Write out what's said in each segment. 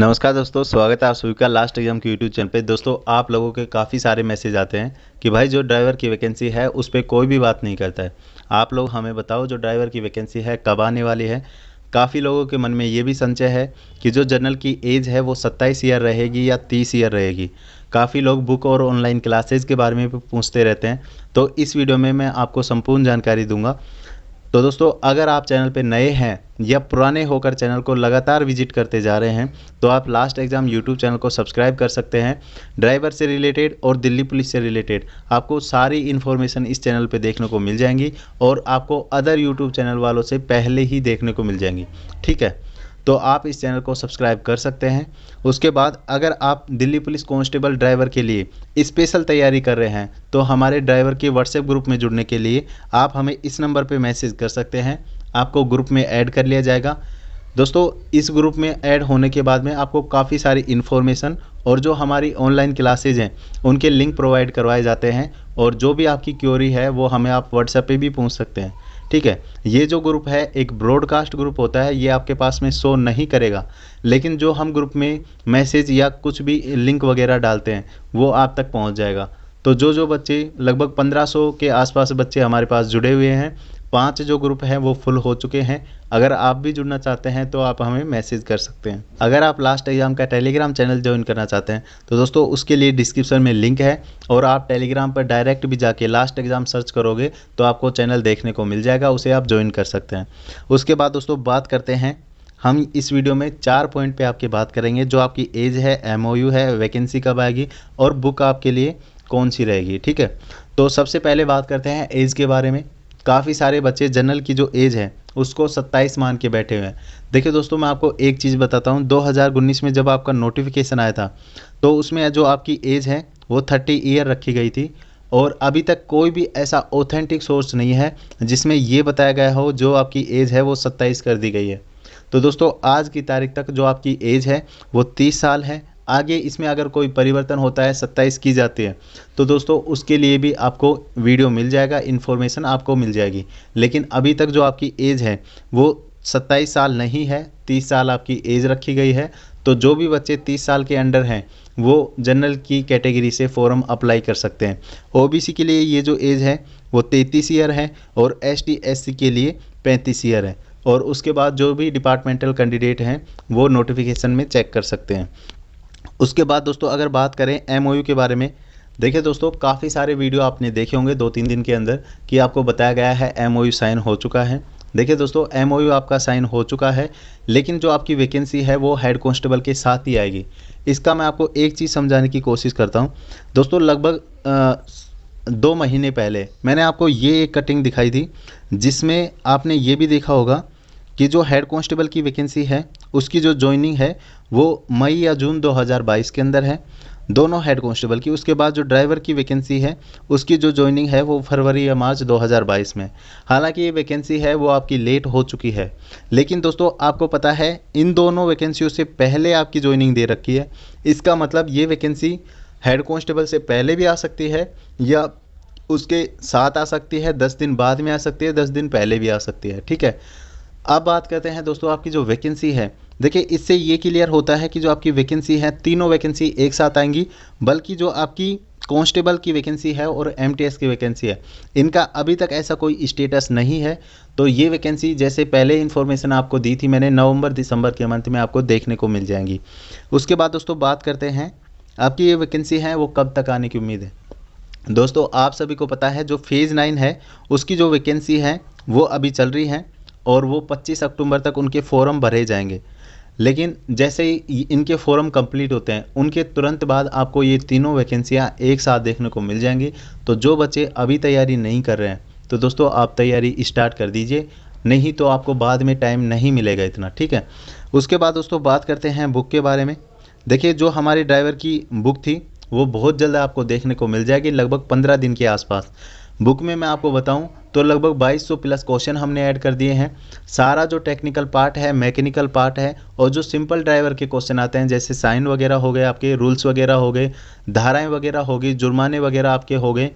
नमस्कार दोस्तों स्वागत है आप सभी का लास्ट एग्जाम के यूट्यूब चैनल पे दोस्तों आप लोगों के काफ़ी सारे मैसेज आते हैं कि भाई जो ड्राइवर की वैकेंसी है उस पर कोई भी बात नहीं करता है आप लोग हमें बताओ जो ड्राइवर की वैकेंसी है कब आने वाली है काफ़ी लोगों के मन में ये भी संचय है कि जो जनरल की एज है वो सत्ताईस ईयर रहेगी या तीस ईयर रहेगी काफ़ी लोग बुक और ऑनलाइन क्लासेज के बारे में पूछते रहते हैं तो इस वीडियो में मैं आपको संपूर्ण जानकारी दूंगा तो दोस्तों अगर आप चैनल पे नए हैं या पुराने होकर चैनल को लगातार विजिट करते जा रहे हैं तो आप लास्ट एग्ज़ाम यूट्यूब चैनल को सब्सक्राइब कर सकते हैं ड्राइवर से रिलेटेड और दिल्ली पुलिस से रिलेटेड आपको सारी इन्फॉर्मेशन इस चैनल पे देखने को मिल जाएंगी और आपको अदर यूट्यूब चैनल वालों से पहले ही देखने को मिल जाएंगी ठीक है तो आप इस चैनल को सब्सक्राइब कर सकते हैं उसके बाद अगर आप दिल्ली पुलिस कांस्टेबल ड्राइवर के लिए स्पेशल तैयारी कर रहे हैं तो हमारे ड्राइवर के व्हाट्सएप ग्रुप में जुड़ने के लिए आप हमें इस नंबर पर मैसेज कर सकते हैं आपको ग्रुप में ऐड कर लिया जाएगा दोस्तों इस ग्रुप में ऐड होने के बाद में आपको काफ़ी सारी इन्फॉर्मेशन और जो हमारी ऑनलाइन क्लासेज हैं उनके लिंक प्रोवाइड करवाए जाते हैं और जो भी आपकी क्योरी है वो हमें आप व्हाट्सएप पे भी पूछ सकते हैं ठीक है ये जो ग्रुप है एक ब्रॉडकास्ट ग्रुप होता है ये आपके पास में शो नहीं करेगा लेकिन जो हम ग्रुप में मैसेज या कुछ भी लिंक वगैरह डालते हैं वो आप तक पहुँच जाएगा तो जो जो बच्चे लगभग 1500 के आसपास बच्चे हमारे पास जुड़े हुए हैं पाँच जो ग्रुप हैं वो फुल हो चुके हैं अगर आप भी जुड़ना चाहते हैं तो आप हमें मैसेज कर सकते हैं अगर आप लास्ट एग्ज़ाम का टेलीग्राम चैनल ज्वाइन करना चाहते हैं तो दोस्तों उसके लिए डिस्क्रिप्शन में लिंक है और आप टेलीग्राम पर डायरेक्ट भी जाके लास्ट एग्ज़ाम सर्च करोगे तो आपको चैनल देखने को मिल जाएगा उसे आप ज्वाइन कर सकते हैं उसके बाद दोस्तों बात करते हैं हम इस वीडियो में चार पॉइंट पे आपकी बात करेंगे जो आपकी एज है एम है वैकेंसी कब आएगी और बुक आपके लिए कौन सी रहेगी ठीक है तो सबसे पहले बात करते हैं एज के बारे में काफ़ी सारे बच्चे जनरल की जो एज है उसको 27 मान के बैठे हुए हैं देखिए दोस्तों मैं आपको एक चीज़ बताता हूँ दो में जब आपका नोटिफिकेशन आया था तो उसमें जो आपकी एज है वो 30 ईयर रखी गई थी और अभी तक कोई भी ऐसा ऑथेंटिक सोर्स नहीं है जिसमें ये बताया गया हो जो आपकी एज है वो 27 कर दी गई है तो दोस्तों आज की तारीख तक जो आपकी एज है वो 30 साल है आगे इसमें अगर कोई परिवर्तन होता है सत्ताईस की जाती है तो दोस्तों उसके लिए भी आपको वीडियो मिल जाएगा इन्फॉर्मेशन आपको मिल जाएगी लेकिन अभी तक जो आपकी एज है वो सत्ताईस साल नहीं है तीस साल आपकी एज रखी गई है तो जो भी बच्चे तीस साल के अंडर हैं वो जनरल की कैटेगरी से फॉर्म अप्लाई कर सकते हैं ओ के लिए ये जो एज है वो तैंतीस ईयर है और एस टी के लिए पैंतीस ईयर है और उसके बाद जो भी डिपार्टमेंटल कैंडिडेट हैं वो नोटिफिकेशन में चेक कर सकते हैं उसके बाद दोस्तों अगर बात करें एम के बारे में देखिए दोस्तों काफ़ी सारे वीडियो आपने देखे होंगे दो तीन दिन के अंदर कि आपको बताया गया है एम साइन हो चुका है देखिए दोस्तों एम आपका साइन हो चुका है लेकिन जो आपकी वैकेंसी है वो हेड कॉन्स्टेबल के साथ ही आएगी इसका मैं आपको एक चीज़ समझाने की कोशिश करता हूँ दोस्तों लगभग दो महीने पहले मैंने आपको ये एक कटिंग दिखाई थी जिसमें आपने ये भी देखा होगा कि जो हेड कांस्टेबल की वैकेंसी है उसकी जो ज्वाइनिंग है वो मई या जून 2022 के अंदर है दोनों हेड कांस्टेबल की उसके बाद जो ड्राइवर की वैकेंसी है उसकी जो ज्वाइनिंग है वो फरवरी या मार्च 2022 में हालांकि ये वैकेंसी है वो आपकी लेट हो चुकी है लेकिन दोस्तों आपको पता है इन दोनों वैकेंसियों से पहले आपकी ज्वाइनिंग दे रखी है इसका मतलब ये वैकेंसी हेड कॉन्स्टेबल से पहले भी आ सकती है या उसके साथ आ सकती है दस दिन बाद में आ सकती है दस दिन पहले भी आ सकती है ठीक है अब बात करते हैं दोस्तों आपकी जो वैकेंसी है देखिए इससे ये क्लियर होता है कि जो आपकी वैकेंसी है तीनों वैकेंसी एक साथ आएंगी बल्कि जो आपकी कांस्टेबल की वैकेंसी है और एमटीएस की वैकेंसी है इनका अभी तक ऐसा कोई स्टेटस नहीं है तो ये वैकेंसी जैसे पहले इन्फॉर्मेशन आपको दी थी मैंने नवंबर दिसंबर के मंथ में आपको देखने को मिल जाएंगी उसके बाद दोस्तों बात करते हैं आपकी ये वैकेंसी है वो कब तक आने की उम्मीद है दोस्तों आप सभी को पता है जो फेज़ नाइन है उसकी जो वैकेंसी है वो अभी चल रही है और वो 25 अक्टूबर तक उनके फॉर्म भरे जाएंगे लेकिन जैसे ही इनके फॉर्म कंप्लीट होते हैं उनके तुरंत बाद आपको ये तीनों वैकेंसियाँ एक साथ देखने को मिल जाएंगी तो जो बच्चे अभी तैयारी नहीं कर रहे हैं तो दोस्तों आप तैयारी स्टार्ट कर दीजिए नहीं तो आपको बाद में टाइम नहीं मिलेगा इतना ठीक है उसके बाद दोस्तों बात करते हैं बुक के बारे में देखिए जो हमारे ड्राइवर की बुक थी वो बहुत जल्द आपको देखने को मिल जाएगी लगभग पंद्रह दिन के आसपास बुक में मैं आपको बताऊं तो लगभग 2200 प्लस क्वेश्चन हमने ऐड कर दिए हैं सारा जो टेक्निकल पार्ट है मैकेनिकल पार्ट है और जो सिंपल ड्राइवर के क्वेश्चन आते हैं जैसे साइन वगैरह हो गए आपके रूल्स वगैरह हो गए धाराएं वगैरह होगी जुर्माने वगैरह आपके हो गए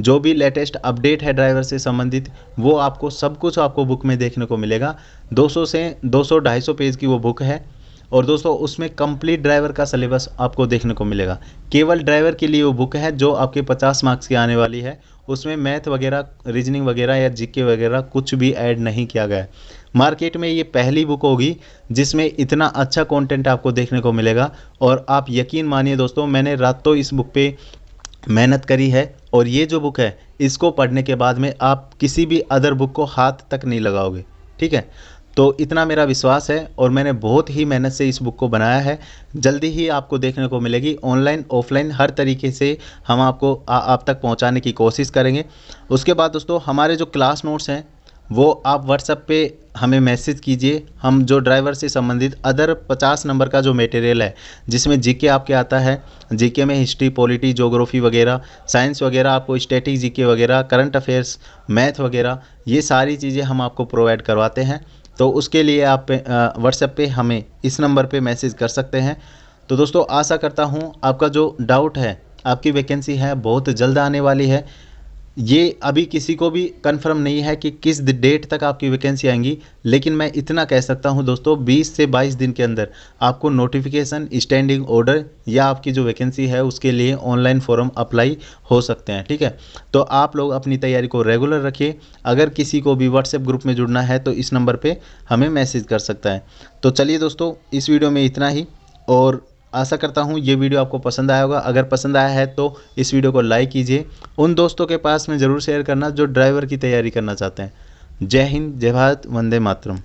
जो भी लेटेस्ट अपडेट है ड्राइवर से संबंधित वो आपको सब कुछ आपको बुक में देखने को मिलेगा दो से दो सौ पेज की वो बुक है और दोस्तों उसमें कंप्लीट ड्राइवर का सिलेबस आपको देखने को मिलेगा केवल ड्राइवर के लिए वो बुक है जो आपके 50 मार्क्स की आने वाली है उसमें मैथ वगैरह रीजनिंग वगैरह या जीके वगैरह कुछ भी ऐड नहीं किया गया है मार्केट में ये पहली बुक होगी जिसमें इतना अच्छा कंटेंट आपको देखने को मिलेगा और आप यकीन मानिए दोस्तों मैंने रात तो इस बुक पे मेहनत करी है और ये जो बुक है इसको पढ़ने के बाद में आप किसी भी अदर बुक को हाथ तक नहीं लगाओगे ठीक है तो इतना मेरा विश्वास है और मैंने बहुत ही मेहनत से इस बुक को बनाया है जल्दी ही आपको देखने को मिलेगी ऑनलाइन ऑफलाइन हर तरीके से हम आपको आ, आप तक पहुंचाने की कोशिश करेंगे उसके बाद दोस्तों हमारे जो क्लास नोट्स हैं वो आप व्हाट्सएप पे हमें मैसेज कीजिए हम जो ड्राइवर से संबंधित अदर 50 नंबर का जो मटेरियल है जिसमें जीके आपके आता है जीके में हिस्ट्री पॉलिटी जोग्राफी वगैरह साइंस वगैरह आपको स्टैटिक जीके वगैरह करंट अफेयर्स मैथ वगैरह ये सारी चीज़ें हम आपको प्रोवाइड करवाते हैं तो उसके लिए आप व्हाट्सएप पे हमें इस नंबर पे मैसेज कर सकते हैं तो दोस्तों आशा करता हूँ आपका जो डाउट है आपकी वैकेंसी है बहुत जल्द आने वाली है ये अभी किसी को भी कंफर्म नहीं है कि किस डेट तक आपकी वैकेंसी आएंगी लेकिन मैं इतना कह सकता हूं दोस्तों 20 से 22 दिन के अंदर आपको नोटिफिकेशन स्टैंडिंग ऑर्डर या आपकी जो वैकेंसी है उसके लिए ऑनलाइन फॉर्म अप्लाई हो सकते हैं ठीक है तो आप लोग अपनी तैयारी को रेगुलर रखिए अगर किसी को भी व्हाट्सएप ग्रुप में जुड़ना है तो इस नंबर पर हमें मैसेज कर सकता है तो चलिए दोस्तों इस वीडियो में इतना ही और आशा करता हूँ ये वीडियो आपको पसंद आया होगा अगर पसंद आया है तो इस वीडियो को लाइक कीजिए उन दोस्तों के पास में ज़रूर शेयर करना जो ड्राइवर की तैयारी करना चाहते हैं जय हिंद जय भारत वंदे मातरम